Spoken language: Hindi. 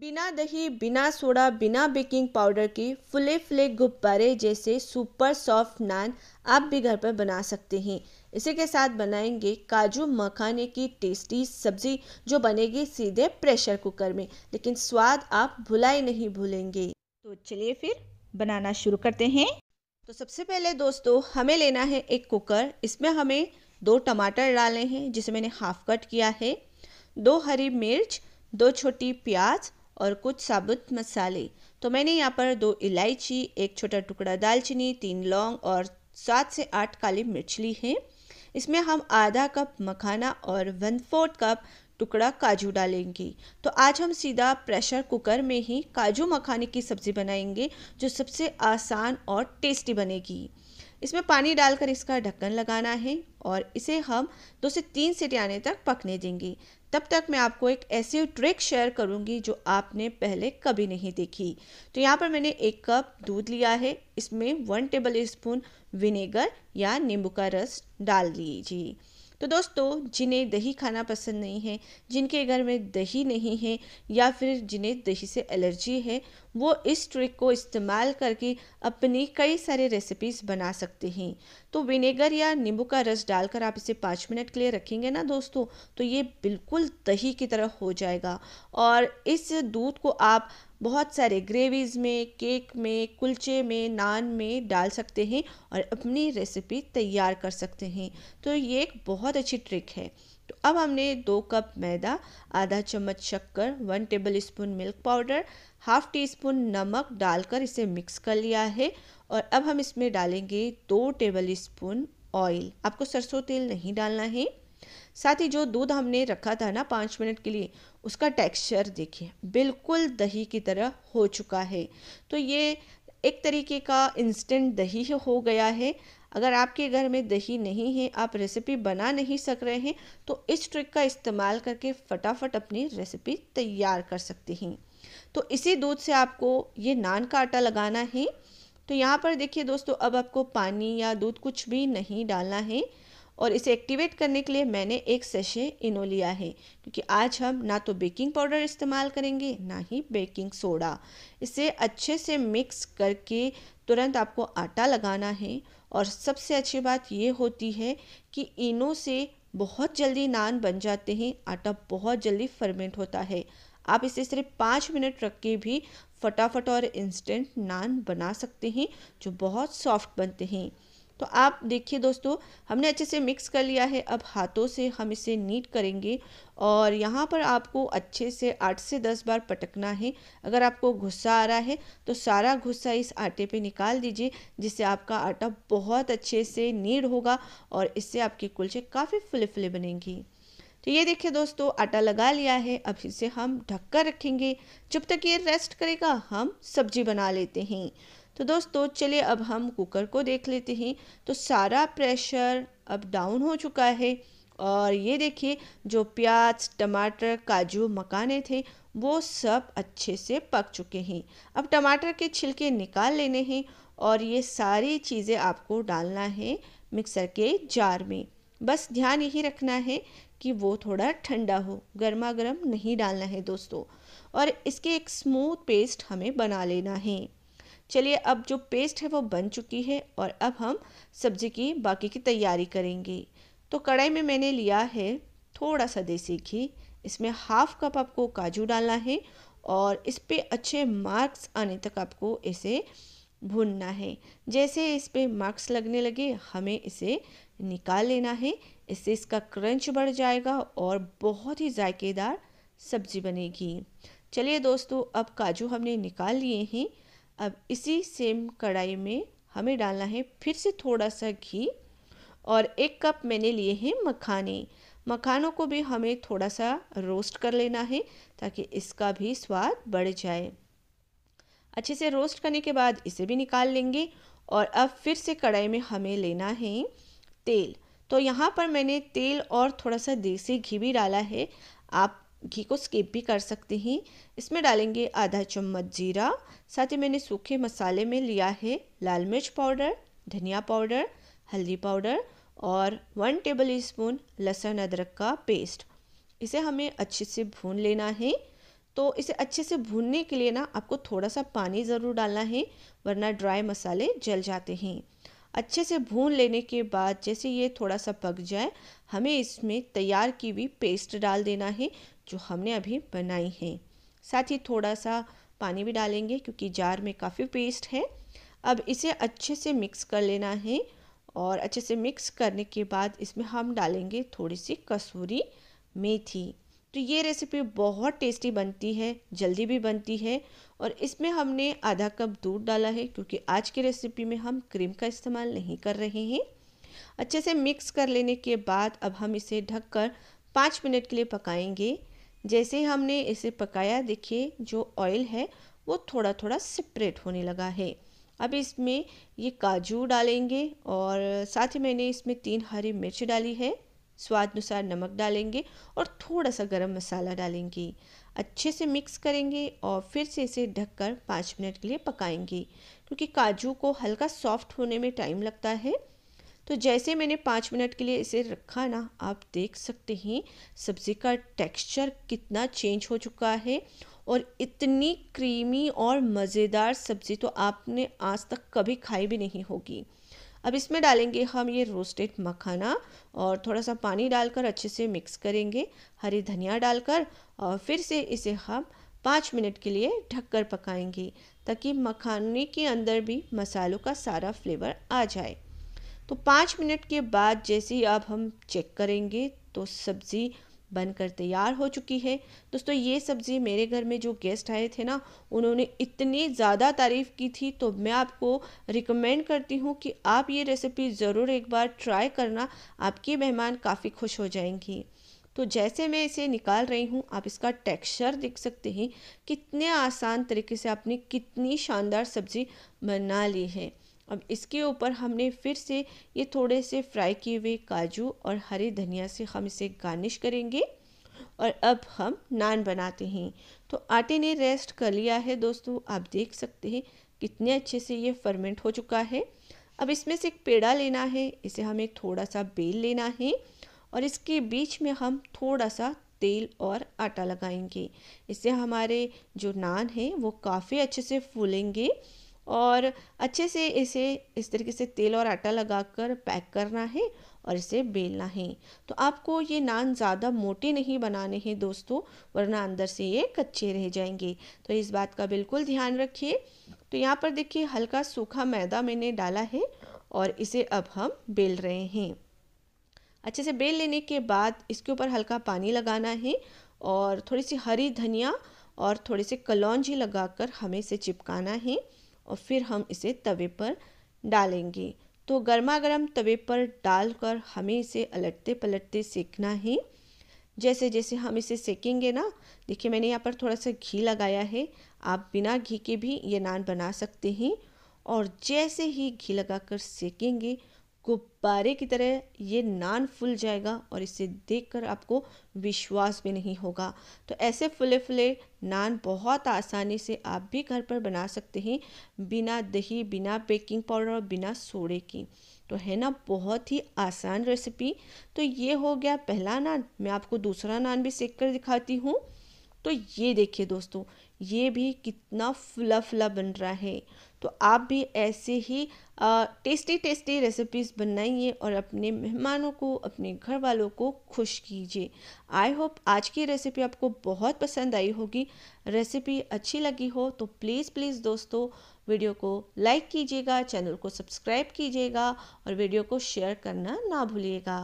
बिना दही बिना सोडा बिना बेकिंग पाउडर के फुले फुले गुब्बारे जैसे सुपर सॉफ्ट नान आप भी घर पर बना सकते हैं इसी के साथ बनाएंगे काजू मखाने की टेस्टी सब्ज़ी जो बनेगी सीधे प्रेशर कुकर में लेकिन स्वाद आप भुलाई नहीं भूलेंगे तो चलिए फिर बनाना शुरू करते हैं तो सबसे पहले दोस्तों हमें लेना है एक कुकर इसमें हमें दो टमाटर डालने हैं जिसे मैंने हाफ कट किया है दो हरी मिर्च दो छोटी प्याज और कुछ साबुत मसाले तो मैंने यहाँ पर दो इलायची एक छोटा टुकड़ा दालचीनी तीन लौंग और सात से आठ काली मिर्च ली है इसमें हम आधा कप मखाना और वन फोर्थ कप टुकड़ा काजू डालेंगे तो आज हम सीधा प्रेशर कुकर में ही काजू मखाने की सब्ज़ी बनाएंगे जो सबसे आसान और टेस्टी बनेगी इसमें पानी डालकर इसका ढक्कन लगाना है और इसे हम दो से तीन सीटें आने तक पकने देंगे तब तक मैं आपको एक ऐसी ट्रिक शेयर करूंगी जो आपने पहले कभी नहीं देखी तो यहाँ पर मैंने एक कप दूध लिया है इसमें वन टेबल स्पून विनेगर या नींबू का रस डाल दीजिए तो दोस्तों जिन्हें दही खाना पसंद नहीं है जिनके घर में दही नहीं है या फिर जिन्हें दही से एलर्जी है वो इस ट्रिक को इस्तेमाल करके अपनी कई सारे रेसिपीज़ बना सकते हैं तो विनेगर या नींबू का रस डालकर आप इसे पाँच मिनट के लिए रखेंगे ना दोस्तों तो ये बिल्कुल दही की तरह हो जाएगा और इस दूध को आप बहुत सारे ग्रेवीज़ में केक में कुलचे में नान में डाल सकते हैं और अपनी रेसिपी तैयार कर सकते हैं तो ये एक बहुत अच्छी ट्रिक है तो अब हमने दो कप मैदा आधा चम्मच शक्कर one tablespoon milk powder half teaspoon नमक डालकर इसे मिक्स कर लिया है और अब हम इसमें डालेंगे दो टेबल स्पून ऑयल आपको सरसों तेल नहीं डालना है साथ ही जो दूध हमने रखा था ना पाँच मिनट के लिए उसका टेक्सचर देखिए बिल्कुल दही की तरह हो चुका है तो ये एक तरीके का इंस्टेंट दही हो गया है अगर आपके घर में दही नहीं है आप रेसिपी बना नहीं सक रहे हैं तो इस ट्रिक का इस्तेमाल करके फटाफट अपनी रेसिपी तैयार कर सकते हैं तो इसी दूध से आपको ये नान का आटा लगाना है तो यहाँ पर देखिए दोस्तों अब आपको पानी या दूध कुछ भी नहीं डालना है और इसे एक्टिवेट करने के लिए मैंने एक सेशे इनो लिया है क्योंकि आज हम ना तो बेकिंग पाउडर इस्तेमाल करेंगे ना ही बेकिंग सोडा इसे अच्छे से मिक्स करके तुरंत आपको आटा लगाना है और सबसे अच्छी बात ये होती है कि इनो से बहुत जल्दी नान बन जाते हैं आटा बहुत जल्दी फर्मेंट होता है आप इसे सिर्फ पाँच मिनट रख के भी फटाफट और इंस्टेंट नान बना सकते हैं जो बहुत सॉफ्ट बनते हैं तो आप देखिए दोस्तों हमने अच्छे से मिक्स कर लिया है अब हाथों से हम इसे नीट करेंगे और यहाँ पर आपको अच्छे से आठ से दस बार पटकना है अगर आपको गुस्सा आ रहा है तो सारा गुस्सा इस आटे पे निकाल दीजिए जिससे आपका आटा बहुत अच्छे से नीड होगा और इससे आपके कुलचे काफ़ी फुले फुले बनेंगी तो ये देखिए दोस्तों आटा लगा लिया है अब इसे हम ढककर रखेंगे जब तक ये रेस्ट करेगा हम सब्जी बना लेते हैं तो दोस्तों चलिए अब हम कुकर को देख लेते हैं तो सारा प्रेशर अब डाउन हो चुका है और ये देखिए जो प्याज टमाटर काजू मकाने थे वो सब अच्छे से पक चुके हैं अब टमाटर के छिलके निकाल लेने हैं और ये सारी चीज़ें आपको डालना है मिक्सर के जार में बस ध्यान यही रखना है कि वो थोड़ा ठंडा हो गर्मा गर्म नहीं डालना है दोस्तों और इसके एक स्मूथ पेस्ट हमें बना लेना है चलिए अब जो पेस्ट है वो बन चुकी है और अब हम सब्जी की बाकी की तैयारी करेंगे तो कढ़ाई में मैंने लिया है थोड़ा सा देसी घी इसमें हाफ कप आपको काजू डालना है और इस पर अच्छे मार्क्स आने तक आपको इसे भूनना है जैसे इस पर मार्क्स लगने लगे हमें इसे निकाल लेना है इससे इसका क्रंच बढ़ जाएगा और बहुत ही जायकेदार सब्जी बनेगी चलिए दोस्तों अब काजू हमने निकाल लिए हैं अब इसी सेम कढ़ाई में हमें डालना है फिर से थोड़ा सा घी और एक कप मैंने लिए हैं मखाने मखानों को भी हमें थोड़ा सा रोस्ट कर लेना है ताकि इसका भी स्वाद बढ़ जाए अच्छे से रोस्ट करने के बाद इसे भी निकाल लेंगे और अब फिर से कढ़ाई में हमें लेना है तेल तो यहाँ पर मैंने तेल और थोड़ा सा देसी घी भी डाला है आप घी को स्किप भी कर सकते हैं इसमें डालेंगे आधा चम्मच जीरा साथ ही मैंने सूखे मसाले में लिया है लाल मिर्च पाउडर धनिया पाउडर हल्दी पाउडर और वन टेबल स्पून लहसुन अदरक का पेस्ट इसे हमें अच्छे से भून लेना है तो इसे अच्छे से भूनने के लिए ना आपको थोड़ा सा पानी ज़रूर डालना है वरना ड्राई मसाले जल जाते हैं अच्छे से भून लेने के बाद जैसे ये थोड़ा सा पक जाए हमें इसमें तैयार की हुई पेस्ट डाल देना है जो हमने अभी बनाई हैं साथ ही थोड़ा सा पानी भी डालेंगे क्योंकि जार में काफ़ी पेस्ट है अब इसे अच्छे से मिक्स कर लेना है और अच्छे से मिक्स करने के बाद इसमें हम डालेंगे थोड़ी सी कसूरी मेथी तो ये रेसिपी बहुत टेस्टी बनती है जल्दी भी बनती है और इसमें हमने आधा कप दूध डाला है क्योंकि आज की रेसिपी में हम क्रीम का इस्तेमाल नहीं कर रहे हैं अच्छे से मिक्स कर लेने के बाद अब हम इसे ढककर पाँच मिनट के लिए पकाएंगे जैसे हमने इसे पकाया देखिए जो ऑयल है वो थोड़ा थोड़ा सेपरेट होने लगा है अब इसमें ये काजू डालेंगे और साथ ही मैंने इसमें तीन हरी मिर्च डाली है स्वाद अनुसार नमक डालेंगे और थोड़ा सा गरम मसाला डालेंगे अच्छे से मिक्स करेंगे और फिर से इसे ढककर पाँच मिनट के लिए पकाएंगे क्योंकि काजू को हल्का सॉफ्ट होने में टाइम लगता है तो जैसे मैंने पाँच मिनट के लिए इसे रखा ना आप देख सकते हैं सब्ज़ी का टेक्सचर कितना चेंज हो चुका है और इतनी क्रीमी और मज़ेदार सब्ज़ी तो आपने आज तक कभी खाई भी नहीं होगी अब इसमें डालेंगे हम ये रोस्टेड मखाना और थोड़ा सा पानी डालकर अच्छे से मिक्स करेंगे हरी धनिया डालकर और फिर से इसे हम पाँच मिनट के लिए ढककर पकाएंगे ताकि मखाने के अंदर भी मसालों का सारा फ्लेवर आ जाए तो पाँच मिनट के बाद जैसे ही अब हम चेक करेंगे तो सब्ज़ी बनकर तैयार हो चुकी है दोस्तों ये सब्ज़ी मेरे घर में जो गेस्ट आए थे ना उन्होंने इतनी ज़्यादा तारीफ़ की थी तो मैं आपको रिकमेंड करती हूँ कि आप ये रेसिपी ज़रूर एक बार ट्राई करना आपके मेहमान काफ़ी खुश हो जाएंगी तो जैसे मैं इसे निकाल रही हूँ आप इसका टेक्सचर देख सकते हैं कितने आसान तरीके से आपने कितनी शानदार सब्ज़ी बना ली है अब इसके ऊपर हमने फिर से ये थोड़े से फ्राई किए हुए काजू और हरे धनिया से हम इसे गार्निश करेंगे और अब हम नान बनाते हैं तो आटे ने रेस्ट कर लिया है दोस्तों आप देख सकते हैं कितने अच्छे से ये फर्मेंट हो चुका है अब इसमें से एक पेड़ा लेना है इसे हमें थोड़ा सा बेल लेना है और इसके बीच में हम थोड़ा सा तेल और आटा लगाएंगे इससे हमारे जो नान हैं वो काफ़ी अच्छे से फूलेंगे और अच्छे से इसे इस तरीके से तेल और आटा लगाकर पैक करना है और इसे बेलना है तो आपको ये नान ज़्यादा मोटे नहीं बनाने हैं दोस्तों वरना अंदर से ये कच्चे रह जाएंगे तो इस बात का बिल्कुल ध्यान रखिए तो यहाँ पर देखिए हल्का सूखा मैदा मैंने डाला है और इसे अब हम बेल रहे हैं अच्छे से बेल लेने के बाद इसके ऊपर हल्का पानी लगाना है और थोड़ी सी हरी धनिया और थोड़े से कलौंजी लगाकर हमें इसे चिपकाना है और फिर हम इसे तवे पर डालेंगे तो गर्मा गर्म तवे पर डालकर हमें इसे अलटते पलटते सेकना है जैसे जैसे हम इसे सेकेंगे ना देखिए मैंने यहाँ पर थोड़ा सा घी लगाया है आप बिना घी के भी ये नान बना सकते हैं और जैसे ही घी लगाकर सेकेंगे गुब्बारे की तरह ये नान फूल जाएगा और इसे देखकर आपको विश्वास भी नहीं होगा तो ऐसे फुले फुले नान बहुत आसानी से आप भी घर पर बना सकते हैं बिना दही बिना बेकिंग पाउडर और बिना सोडे की तो है ना बहुत ही आसान रेसिपी तो ये हो गया पहला नान मैं आपको दूसरा नान भी सेक कर दिखाती हूँ तो ये देखिए दोस्तों ये भी कितना फुला फुला बन रहा है तो आप भी ऐसे ही आ, टेस्टी टेस्टी रेसिपीज़ बनाइए और अपने मेहमानों को अपने घर वालों को खुश कीजिए आई होप आज की रेसिपी आपको बहुत पसंद आई होगी रेसिपी अच्छी लगी हो तो प्लीज़ प्लीज़ दोस्तों वीडियो को लाइक कीजिएगा चैनल को सब्सक्राइब कीजिएगा और वीडियो को शेयर करना ना भूलिएगा